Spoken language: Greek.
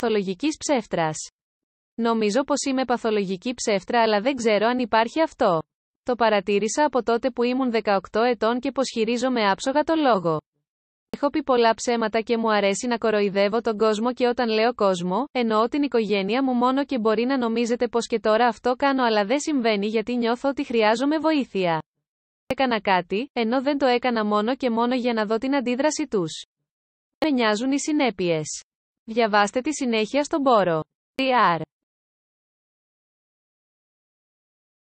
Παθολογικής ψεύτρας. Νομίζω πως είμαι παθολογική ψεύτρα αλλά δεν ξέρω αν υπάρχει αυτό. Το παρατήρησα από τότε που ήμουν 18 ετών και πως χειρίζομαι άψογα το λόγο. Έχω πει πολλά ψέματα και μου αρέσει να κοροϊδεύω τον κόσμο και όταν λέω κόσμο, εννοώ την οικογένεια μου μόνο και μπορεί να νομίζετε πως και τώρα αυτό κάνω αλλά δεν συμβαίνει γιατί νιώθω ότι χρειάζομαι βοήθεια. Έκανα κάτι, ενώ δεν το έκανα μόνο και μόνο για να δω την αντίδραση τους. Με νοιάζουν οι συνέπειες. Διαβάστε τη συνέχεια στον πόρο. TR.